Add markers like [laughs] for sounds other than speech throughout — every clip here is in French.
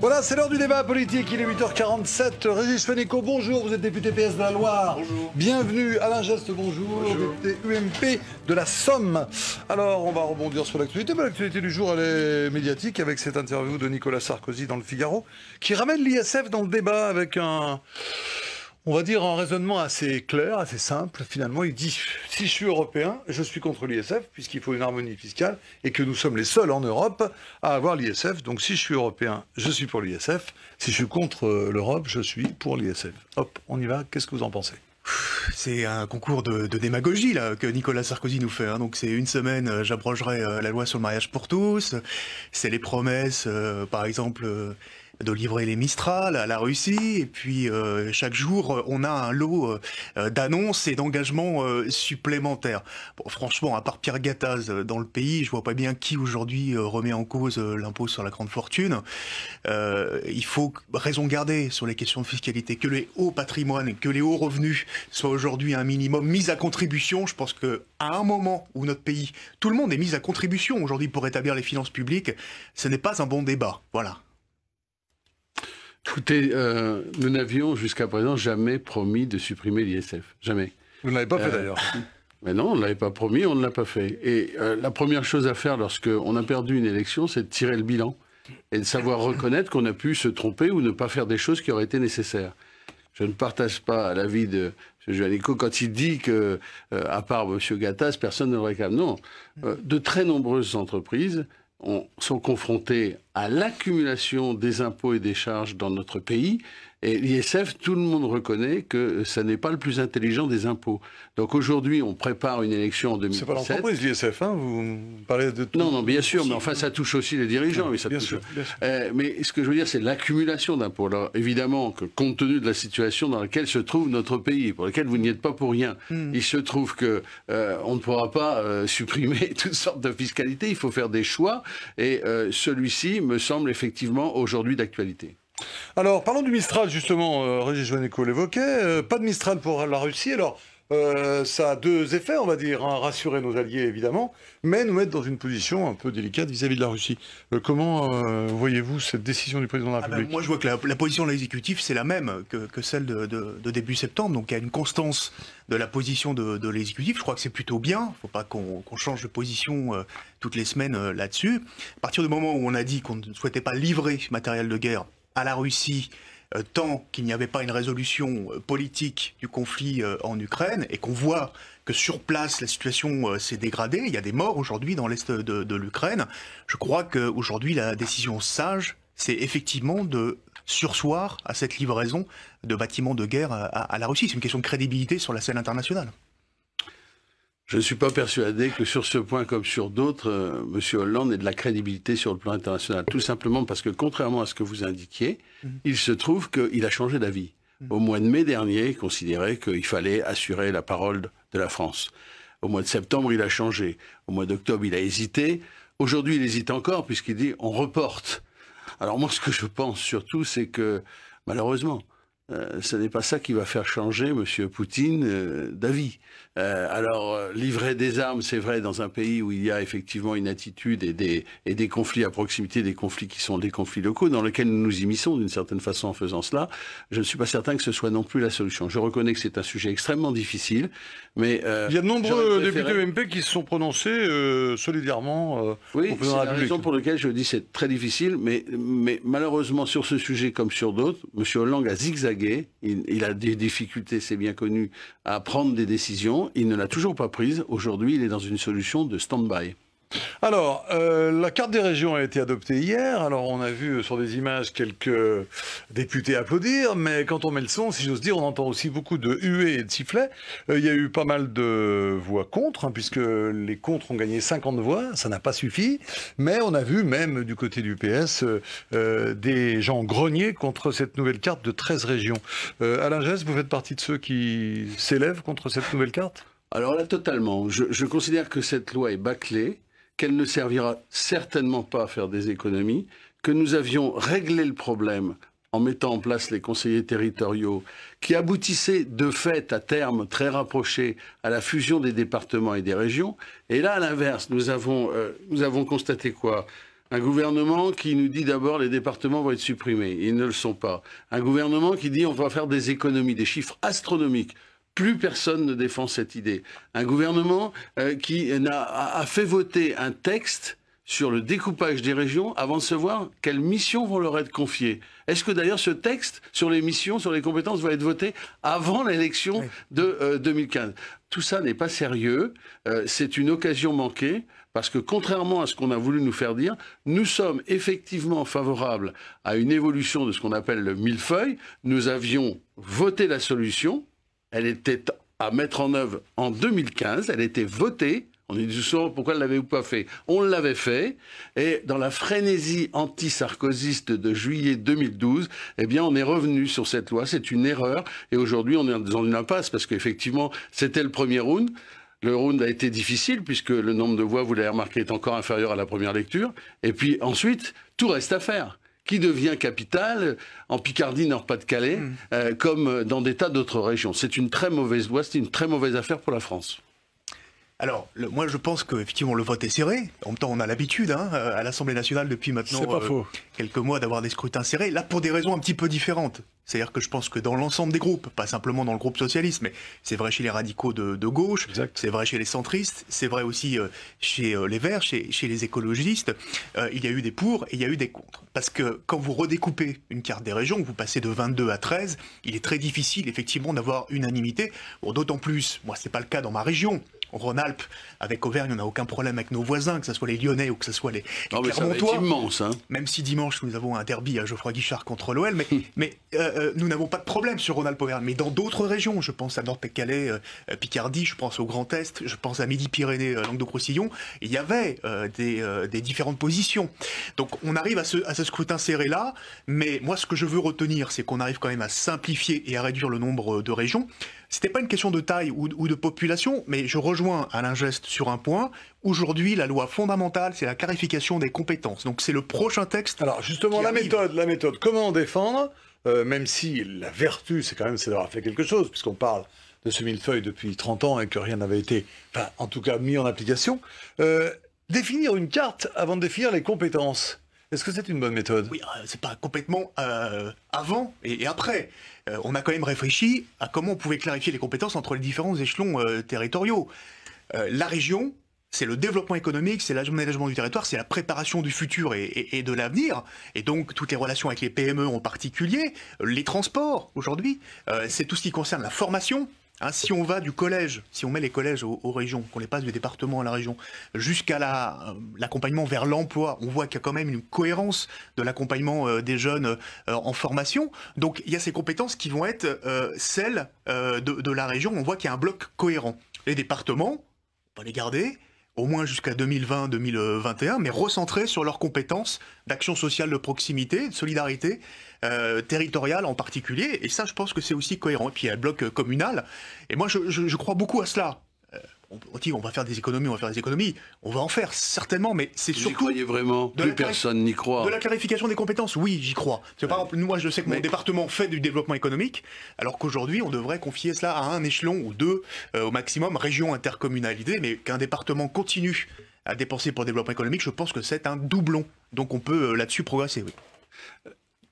Voilà, c'est l'heure du débat politique. Il est 8h47. Régis Fenico, bonjour. Vous êtes député PS de la Loire. Bonjour. Bienvenue. Alain Geste, bonjour. bonjour. Député UMP de la Somme. Alors, on va rebondir sur l'actualité. l'actualité du jour, elle est médiatique avec cette interview de Nicolas Sarkozy dans le Figaro qui ramène l'ISF dans le débat avec un on va dire, un raisonnement assez clair, assez simple. Finalement, il dit, si je suis européen, je suis contre l'ISF, puisqu'il faut une harmonie fiscale, et que nous sommes les seuls en Europe à avoir l'ISF. Donc si je suis européen, je suis pour l'ISF. Si je suis contre euh, l'Europe, je suis pour l'ISF. Hop, on y va. Qu'est-ce que vous en pensez c'est un concours de, démagogie que Nicolas Sarkozy nous fait. Hein. Donc c'est une semaine, euh, j'abrogerai euh, la loi sur le mariage pour tous. C'est les promesses, par exemple, de livrer les Mistral à la Russie. Et puis euh, chaque jour, euh, on a un lot euh, d'annonces et d'engagements supplémentaires. franchement, à part Pierre Gattaz dans le pays, je vois pas bien qui aujourd'hui remet en cause l'impôt sur la grande fortune. il faut raison garder sur les questions de fiscalité, que les hauts patrimoines, que les hauts revenus soient aujourd'hui un minimum mis à contribution. Je pense que à un moment où notre pays, tout le monde est mis à contribution aujourd'hui pour rétablir les finances publiques, ce n'est pas un bon débat. Voilà. Tout euh, nous n'avions jusqu'à présent jamais promis de supprimer l'ISF. Jamais. Vous ne l'avez pas fait euh, d'ailleurs. [laughs] Mais non, on ne l'avait pas promis, on ne l'a pas fait. Et euh, la première chose à faire lorsqu'on a perdu une élection, c'est de tirer le bilan et de savoir reconnaître qu'on a pu se tromper ou ne pas faire des choses qui auraient été nécessaires. Je ne partage pas l'avis de M. Jalico quand il dit que, à part M. Gattaz, personne ne le réclame. Non, de très nombreuses entreprises sont confrontés à l'accumulation des impôts et des charges dans notre pays et l'ISF, tout le monde reconnaît que ça n'est pas le plus intelligent des impôts. Donc aujourd'hui, on prépare une élection en 2017. C'est pas l'entreprise, l'ISF, hein, vous parlez de tout. Non, non, bien sûr, mais enfin, ça touche aussi les dirigeants. mais, ah, euh, mais ce que je veux dire, c'est l'accumulation d'impôts. Alors évidemment, que, compte tenu de la situation dans laquelle se trouve notre pays, pour laquelle vous n'y êtes pas pour rien, hmm. il se trouve que euh, on ne pourra pas euh, supprimer [laughs] toutes sortes de fiscalités. Il faut faire des choix. Et celui-ci me semble effectivement aujourd'hui d'actualité. Alors, parlons du Mistral, justement, euh, Régis Joannico l'évoquait. Euh, pas de Mistral pour la Russie. Alors, euh, ça a deux effets, on va dire. Hein. rassurer nos alliés, évidemment, mais nous mettre dans une position un peu délicate vis-à-vis de la Russie. Euh, comment voyez-vous cette décision du président de la ah ben, République Moi, je vois que la, position de l'exécutif, c'est la même que, celle de, début septembre. Donc, il y a une constance de la position de, l'exécutif. Je crois que c'est plutôt bien. Il ne faut pas qu'on change de position toutes les semaines là-dessus. À partir du moment où on a dit qu'on ne souhaitait pas livrer matériel de guerre à la Russie euh, tant qu'il n'y avait pas une résolution euh, politique du conflit euh, en Ukraine et qu'on voit que sur place la situation s'est dégradée, il y a des morts aujourd'hui dans l'est de, l'Ukraine, je crois qu'aujourd'hui la décision sage, c'est effectivement de sursoir à cette livraison de bâtiments de guerre à la Russie. C'est une question de crédibilité sur la scène internationale. Je ne suis pas persuadé que sur ce point comme sur d'autres, Monsieur M. Hollande ait de la crédibilité sur le plan international. Tout simplement parce que, contrairement à ce que vous indiquiez, mhm. il se trouve qu'il a changé d'avis. Mhm. Au mois de mai dernier, il considérait qu'il fallait assurer la parole de la France. Au mois de septembre, il a changé. Au mois d'octobre, il a hésité. Aujourd'hui, il hésite encore puisqu'il dit on reporte. Alors moi, ce que je pense surtout, c'est que malheureusement, euh, ce n'est pas ça qui va faire changer M. Poutine euh, d'avis. Euh, alors, livrer des armes, c'est vrai, dans un pays où il y a effectivement une attitude et des, et des conflits à proximité, des conflits qui sont des conflits locaux, dans lesquels nous nous immisçons d'une certaine façon en faisant cela, je ne suis pas certain que ce soit non plus la solution. Je reconnais que c'est un sujet extrêmement difficile, mais... il y a de nombreux députés MP qui se sont prononcés solidairement. oui, c'est la, raison pour laquelle je dis c'est très difficile, mais, mais malheureusement, sur ce sujet comme sur d'autres, M. Hollande a zigzagé il, il a des difficultés, c'est bien connu, à prendre des décisions. Il ne l'a toujours pas prise. Aujourd'hui, il est dans une solution de stand-by. Alors, euh, la carte des régions a été adoptée hier. Alors, on a vu sur des images quelques députés applaudir, mais quand on met le son, si j'ose dire, on entend aussi beaucoup de huées et de sifflets. Euh, il y a eu pas mal de voix contre, hein, puisque les contre ont gagné 50 voix. Ça n'a pas suffi. Mais on a vu, même du côté du PS, euh, des gens grogner contre cette nouvelle carte de 13 régions. Alain Gess, vous faites partie de ceux qui s'élèvent contre cette nouvelle carte alors là, totalement. je, considère que cette loi est bâclée qu'elle ne servira certainement pas à faire des économies, que nous avions réglé le problème en mettant en place les conseillers territoriaux, qui aboutissaient de fait à terme très rapprochés à la fusion des départements et des régions. Et là, à l'inverse, nous, avons, euh, nous avons constaté quoi Un gouvernement qui nous dit d'abord les départements vont être supprimés, ils ne le sont pas. Un gouvernement qui dit on va faire des économies, des chiffres astronomiques. Plus personne ne défend cette idée. Un gouvernement euh, qui a, fait voter un texte sur le découpage des régions avant de voir quelles missions vont leur être confiées. Est-ce que d'ailleurs ce texte sur les missions, sur les compétences va être voté avant l'élection de 2015 euh, Tout ça n'est pas sérieux, euh, c'est une occasion manquée. Parce que contrairement à ce qu'on a voulu nous faire dire, nous sommes effectivement favorables à une évolution de ce qu'on appelle le millefeuille. Nous avions voté la solution, elle était à mettre en œuvre en 2015. Elle était votée. On est du souvent pourquoi l'avez-vous pas fait On l'avait fait. Et dans la frénésie anti-sarkozyste de juillet 2012, eh bien, on est revenu sur cette loi. C'est une erreur. Et aujourd'hui, on est dans une impasse parce qu'effectivement, c'était le premier round. Le round a été difficile puisque le nombre de voix, vous l'avez remarqué, est encore inférieur à la première lecture. Et puis ensuite, tout reste à faire qui devient capitale en Picardie, Nord-Pas-de-Calais, hmm. euh, comme dans des tas d'autres régions. C'est une très mauvaise loi, c'est une très mauvaise affaire pour la France. Alors, moi, je pense qu'effectivement, le vote est serré. En même temps, on a l'habitude hein, euh, à l'Assemblée nationale depuis maintenant euh, quelques mois d'avoir des scrutins serrés. Là, pour des raisons un petit peu différentes. C'est-à-dire que je pense que dans l'ensemble des groupes, pas simplement dans le groupe socialiste, mais c'est vrai chez les radicaux de, gauche, c'est vrai chez les centristes, c'est vrai aussi euh, chez euh, les Verts, chez, chez les écologistes, euh, il y a eu des pour et il y a eu des contre. Parce que quand vous redécoupez une carte des régions, vous passez de 22 à 13, il est très difficile effectivement d'avoir unanimité. D'autant plus, moi c'est pas le cas dans ma région, Rhône-Alpes, avec Auvergne, on n'a aucun problème avec nos voisins, que ce soit les Lyonnais ou que ce soit les, Clermontois. Hein. Même si dimanche, nous avons un derby à Geoffroy Guichard contre l'OL, mais, [laughs] mais euh, nous n'avons pas de problème sur Ronald alpes mais dans d'autres régions, je pense à nord pas calais euh, euh, Picardie, je pense au Grand Est, je pense à Midi-Pyrénées, Languedoc-Roussillon, il y avait des, différentes positions. Donc on arrive à ce, scrutin serré-là, mais moi ce que je veux retenir, c'est qu'on arrive quand même à simplifier et à réduire le nombre de régions. C'était pas une question de taille ou, de population, mais je rejoins Alain Geste sur un point. Aujourd'hui, la loi fondamentale, c'est la clarification des compétences. Donc c'est le prochain texte. Alors justement, la méthode, la méthode, comment défendre euh, même si la vertu, c'est quand même d'avoir fait quelque chose, puisqu'on parle de ce millefeuille depuis 30 ans et que rien n'avait été, en tout cas, mis en application. Euh, définir une carte avant de définir les compétences. Est-ce que c'est une bonne méthode Oui, euh, c'est pas complètement avant et, après. on a quand même réfléchi à comment on pouvait clarifier les compétences entre les différents échelons territoriaux. la région, c'est le développement économique, c'est l'aménagement du territoire, c'est la préparation du futur et, de l'avenir, et donc toutes les relations avec les PME en particulier, euh, les transports aujourd'hui, euh, c'est tout ce qui concerne la formation. Hein, si on va du collège, si on met les collèges aux, régions, qu'on les passe du département à la région, jusqu'à euh, l'accompagnement vers l'emploi, on voit qu'il y a quand même une cohérence de l'accompagnement des jeunes en formation. Donc il y a ces compétences qui vont être celles de, de la région. On voit qu'il y a un bloc cohérent. Les départements, on va les garder au moins jusqu'à 2020-2021, mais recentrés sur leurs compétences d'action sociale de proximité, de solidarité euh, territoriale en particulier. Et ça, je pense que c'est aussi cohérent. Et puis il y a le bloc euh, communal. Et moi, je crois beaucoup à cela on, dit on va faire des économies, on va faire des économies, on va en faire certainement, mais c'est surtout. Vous vraiment de Plus personne n'y croit. De la clarification des compétences, oui, j'y crois. par exemple, moi, je sais que mon département fait du développement économique, alors qu'aujourd'hui, on devrait confier cela à un échelon ou deux euh, au maximum, région, intercommunalité, mais qu'un département continue à dépenser pour le développement économique, je pense que c'est un doublon. Donc on peut euh, là-dessus progresser, oui.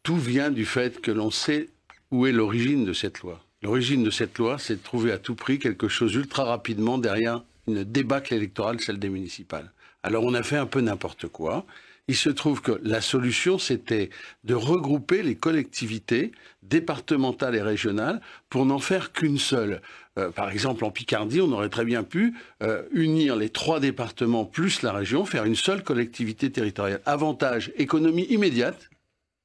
Tout vient du fait que l'on sait où est l'origine de cette loi. L'origine de cette loi, c'est de trouver à tout prix quelque chose ultra rapidement derrière une débâcle électorale, celle des municipales. Alors on a fait un peu n'importe quoi. Il se trouve que la solution, c'était de regrouper les collectivités départementales et régionales pour n'en faire qu'une seule. Euh, par exemple, en Picardie, on aurait très bien pu euh, unir les trois départements plus la région, faire une seule collectivité territoriale. Avantage, économie immédiate,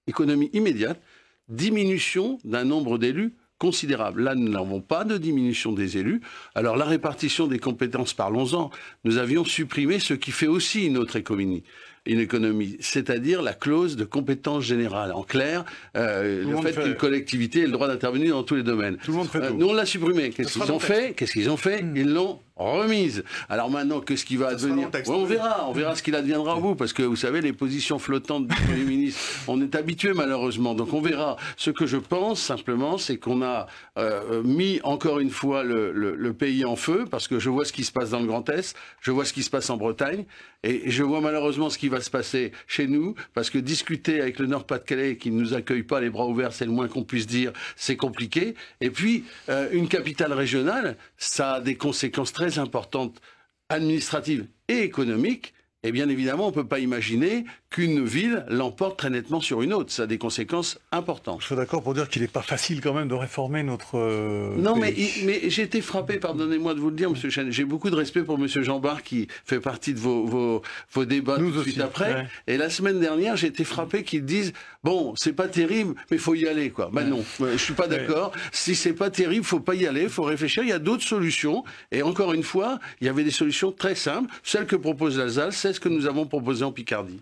économie immédiate, diminution d'un nombre d'élus considérable. Là, nous n'avons pas de diminution des élus. Alors, la répartition des compétences, parlons-en. Nous avions supprimé ce qui fait aussi une autre économie une économie, c'est-à-dire la clause de compétence générale. En clair, euh, le, fait, qu'une collectivité ait le droit d'intervenir dans tous les domaines. Tout le monde euh, nous, on l'a supprimé. Qu'est-ce qu'ils ont fait Qu'est-ce qu'ils ont fait Ils hmm. l'ont remise. Alors maintenant, qu'est-ce qui va advenir On verra, on verra ce qu'il adviendra au vous, parce que vous savez, les positions flottantes du Premier ministre, on est habitué malheureusement, donc on verra. Ce que je pense simplement, c'est qu'on a euh, mis encore une fois le, le, pays en feu, parce que je vois ce qui se passe dans le Grand Est, je vois ce qui se passe en Bretagne, et je vois malheureusement ce qui va se passer chez nous, parce que discuter avec le Nord-Pas-de-Calais qui ne nous accueille pas les bras ouverts, c'est le moins qu'on puisse dire, c'est compliqué. Et puis, euh, une capitale régionale, ça a des conséquences très importantes administratives et économiques. Et bien évidemment, on ne peut pas imaginer qu'une ville l'emporte très nettement sur une autre. Ça a des conséquences importantes. Je suis d'accord pour dire qu'il n'est pas facile quand même de réformer notre... Euh, non, mais, mais j'ai été frappé, pardonnez-moi de vous le dire, M. Chen, j'ai beaucoup de respect pour M. Jean bart qui fait partie de vos, vos, débats tout de suite après. Et la semaine dernière, j'ai été frappé qu'ils disent, bon, c'est pas terrible, mais il faut y aller, quoi. Ben non, je suis pas d'accord. Si c'est pas terrible, il faut pas y aller, il faut réfléchir. Il y a d'autres solutions. Et encore une fois, il y avait des solutions très simples. Celles que propose l'Alsace, c'est ce que nous avons proposé en Picardie.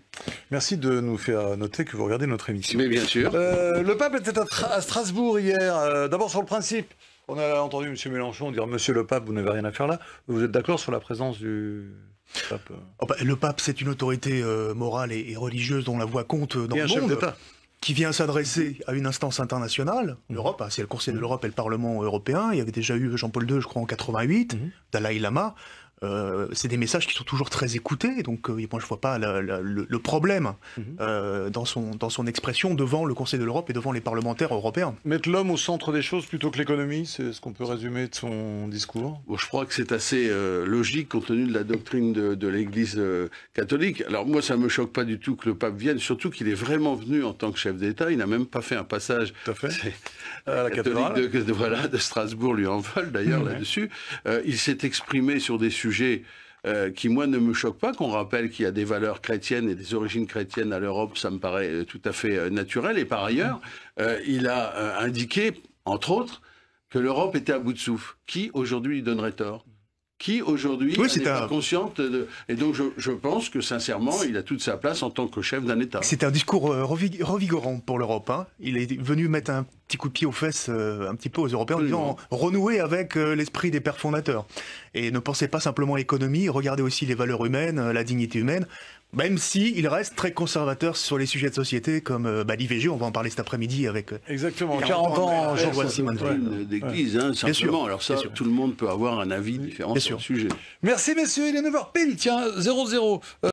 Merci de nous faire noter que vous regardez notre émission. Mais bien sûr. Euh, le pape était à, Strasbourg hier. Euh, d'abord sur le principe. On a entendu M. Mélenchon dire Monsieur le pape, vous n'avez rien à faire là. Vous êtes d'accord sur la présence du pape oh, bah, Le pape, c'est une autorité euh, morale et, religieuse dont la voix compte dans et le monde. qui vient s'adresser à une instance internationale, l'Europe, hein, c'est le Conseil de l'Europe et le Parlement européen, il y avait déjà eu Jean-Paul II, je crois, en 88, mhm. Dalai Lama, euh, c'est des messages qui sont toujours très écoutés, donc euh, moi je vois pas le, problème mhm. euh, dans, son, dans son expression devant le Conseil de l'Europe et devant les parlementaires européens. Mettre l'homme au centre des choses plutôt que l'économie, c'est ce qu'on peut résumer de son discours bon, Je crois que c'est assez logique compte tenu de la doctrine de, l'Église catholique. Alors moi ça me choque pas du tout que le pape vienne, surtout qu'il est vraiment venu en tant que chef d'État, il n'a même pas fait un passage à, la catholique de, Strasbourg lui en veulent d'ailleurs mhm. là-dessus. il s'est exprimé sur des sujets euh, qui, moi, ne me choque pas, qu'on rappelle qu'il y a des valeurs chrétiennes et des origines chrétiennes à l'Europe, ça me paraît euh, tout à fait euh, naturel. Et par ailleurs, il a indiqué, entre autres, que l'Europe était à bout de souffle. Qui, aujourd'hui, lui donnerait tort qui aujourd'hui est n'est pas consciente de... Et donc je, pense que sincèrement, il a toute sa place en tant que chef d'un État. C'est un discours revigorant pour l'Europe. Hein. Il est venu mettre un petit coup de pied aux fesses euh, un petit peu aux Européens en disant renouer avec euh, l'esprit des pères fondateurs. Et ne pensez pas simplement à l'économie, regardez aussi les valeurs humaines, euh, la dignité humaine, même si il reste très conservateur sur les sujets de société comme bah, l'IVG, on va en parler cet après-midi avec... Exactement, 40, ans, jean vois Simon. d'église, Alors ça, tout le monde peut avoir un avis différent sur le sujet. Merci messieurs, il est 9h pile, tiens, 0-0.